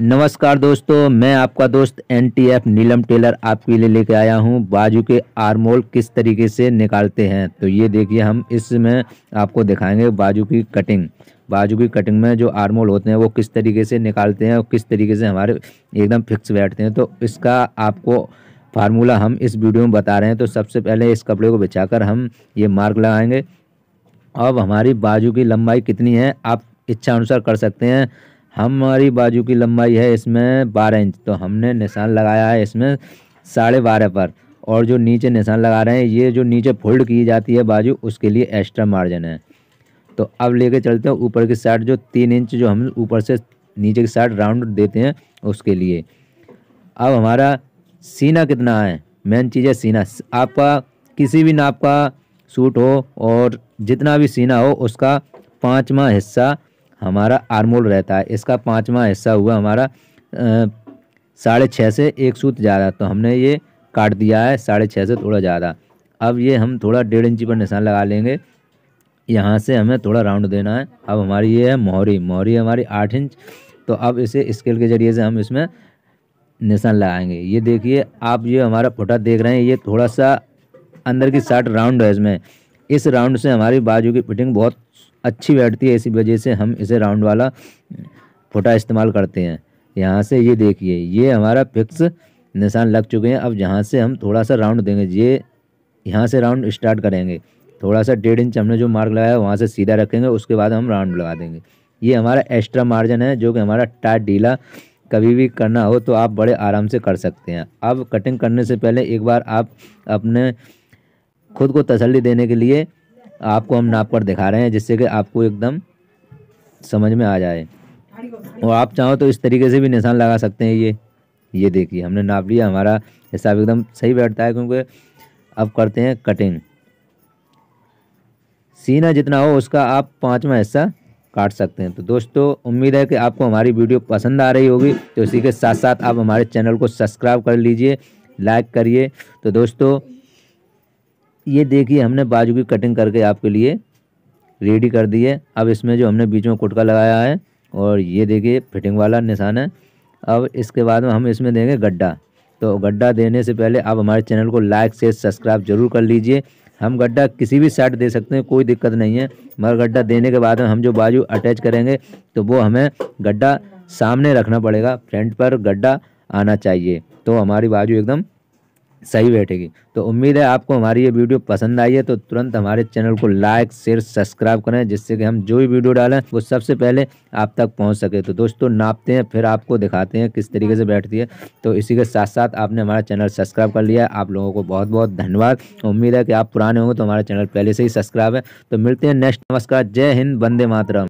नमस्कार दोस्तों मैं आपका दोस्त N T F Neelam Taylor आपके लिए लेके आया हूं बाजू के आर्मोल किस तरीके से निकालते हैं तो ये देखिए हम इसमें आपको दिखाएंगे बाजू की कटिंग बाजू की कटिंग में जो आर्मोल होते हैं वो किस तरीके से निकालते हैं और किस तरीके से हमारे एकदम फिक्स बैठते हैं तो इसका आपको फार्मूला हम इस वीडियो में बता रहे हैं तो सबसे पहले इस कपड़े को बिछा हम ये मार्क लगाएँगे अब हमारी बाजू की लंबाई कितनी है आप इच्छा अनुसार कर सकते हैं हमारी बाजू की लंबाई है इसमें बारह इंच तो हमने निशान लगाया है इसमें साढ़े बारह पर और जो नीचे निशान लगा रहे हैं ये जो नीचे फोल्ड की जाती है बाजू उसके लिए एक्स्ट्रा मार्जिन है तो अब लेके चलते हैं ऊपर की साइड जो तीन इंच जो हम ऊपर से नीचे की साइड राउंड देते हैं उसके लिए अब हमारा सीना कितना है मेन चीज़ है सीना आपका किसी भी नाप का सूट हो और जितना भी सीना हो उसका पाँचवा हिस्सा हमारा आर्मोल रहता है इसका पाँचवा हिस्सा हुआ हमारा साढ़े छः से एक सूत ज़्यादा तो हमने ये काट दिया है साढ़े छः से थोड़ा ज़्यादा अब ये हम थोड़ा डेढ़ इंची पर निशान लगा लेंगे यहाँ से हमें थोड़ा राउंड देना है अब हमारी ये है मोहरी मोहरी हमारी आठ इंच तो अब इसे स्केल के ज़रिए से हम इसमें निशान लगाएंगे ये देखिए आप ये हमारा फोटा देख रहे हैं ये थोड़ा सा अंदर की साठ राउंड है इसमें इस राउंड से हमारी बाजू की फिटिंग बहुत अच्छी बैठती है इसी वजह से हम इसे राउंड वाला फुटा इस्तेमाल करते हैं यहाँ से ये देखिए ये हमारा फिक्स निशान लग चुके हैं अब जहाँ से हम थोड़ा सा राउंड देंगे ये यहाँ से राउंड स्टार्ट करेंगे थोड़ा सा डेढ़ इंच हमने जो मार्क लगाया वहाँ से सीधा रखेंगे उसके बाद हम राउंड लगा देंगे ये हमारा एक्स्ट्रा मार्जिन है जो कि हमारा टाट ढीला कभी भी करना हो तो आप बड़े आराम से कर सकते हैं अब कटिंग करने से पहले एक बार आप अपने खुद को तसल्ली देने के लिए आपको हम नाप कर दिखा रहे हैं जिससे कि आपको एकदम समझ में आ जाए और आप चाहो तो इस तरीके से भी निशान लगा सकते हैं ये ये देखिए हमने नाप लिया हमारा हिसाब एकदम सही बैठता है क्योंकि अब करते हैं कटिंग सीना जितना हो उसका आप पाँचवा हिस्सा काट सकते हैं तो दोस्तों उम्मीद है कि आपको हमारी वीडियो पसंद आ रही होगी तो इसी के साथ साथ आप हमारे चैनल को सब्सक्राइब कर लीजिए लाइक करिए तो दोस्तों ये देखिए हमने बाजू की कटिंग करके आपके लिए रेडी कर दी है अब इसमें जो हमने बीच में कुटका लगाया है और ये देखिए फिटिंग वाला निशान है अब इसके बाद में हम इसमें देंगे गड्ढा तो गड्ढा देने से पहले आप हमारे चैनल को लाइक शेयर सब्सक्राइब जरूर कर लीजिए हम गड्ढा किसी भी साइड दे सकते हैं कोई दिक्कत नहीं है मगर गड्ढा देने के बाद में हम जो बाजू अटैच करेंगे तो वो हमें गड्ढा सामने रखना पड़ेगा फ्रंट पर गड्ढा आना चाहिए तो हमारी बाजू एकदम सही बैठेगी तो उम्मीद है आपको हमारी ये वीडियो पसंद आई है तो तुरंत हमारे चैनल को लाइक शेयर सब्सक्राइब करें जिससे कि हम जो भी वीडियो डालें वो सबसे पहले आप तक पहुंच सके तो दोस्तों नापते हैं फिर आपको दिखाते हैं किस तरीके से बैठती है तो इसी के साथ साथ आपने हमारा चैनल सब्सक्राइब कर लिया है आप लोगों को बहुत बहुत धन्यवाद उम्मीद है कि आप पुराने होंगे तो हमारा चैनल पहले से ही सब्सक्राइब है तो मिलते हैं नेक्स्ट नमस्कार जय हिंद वंदे मातरम